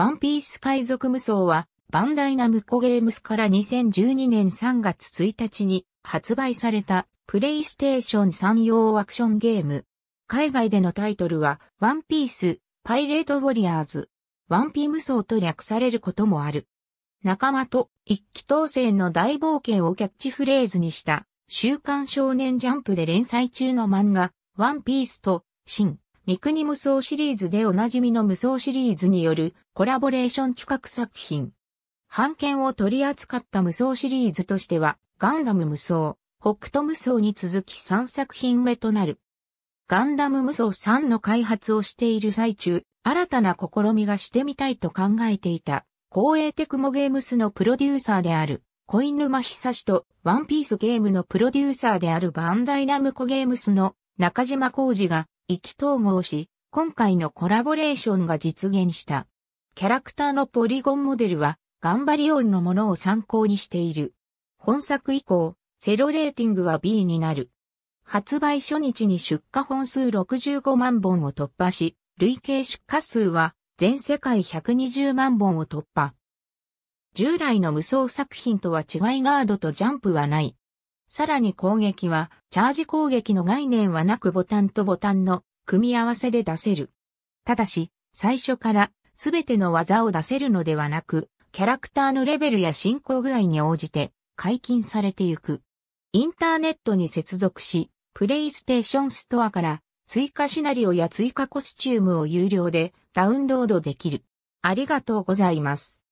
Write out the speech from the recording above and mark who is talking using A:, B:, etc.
A: ワンピース海賊無双は、バンダイナムコゲームスから2012年3月1日に発売されたプレイステーション3用アクションゲーム。海外でのタイトルは、ワンピース、パイレートウォリアーズ、ワンピー無双と略されることもある。仲間と一気当選の大冒険をキャッチフレーズにした、週刊少年ジャンプで連載中の漫画、ワンピースと、新、三国無双シリーズでおなじみの無双シリーズによるコラボレーション企画作品。版権を取り扱った無双シリーズとしては、ガンダム無双、北斗無双に続き3作品目となる。ガンダム無双3の開発をしている最中、新たな試みがしてみたいと考えていた、光栄テクモゲームスのプロデューサーである、コイン沼久志と、ワンピースゲームのプロデューサーであるバンダイナムコゲームスの中島浩二が、意気統合し、今回のコラボレーションが実現した。キャラクターのポリゴンモデルは、ガンバリオンのものを参考にしている。本作以降、セロレーティングは B になる。発売初日に出荷本数65万本を突破し、累計出荷数は全世界120万本を突破。従来の無双作品とは違いガードとジャンプはない。さらに攻撃は、チャージ攻撃の概念はなくボタンとボタンの組み合わせで出せる。ただし、最初からすべての技を出せるのではなく、キャラクターのレベルや進行具合に応じて解禁されてゆく。インターネットに接続し、プレイステーションストアから追加シナリオや追加コスチュームを有料でダウンロードできる。あ
B: りがとうございます。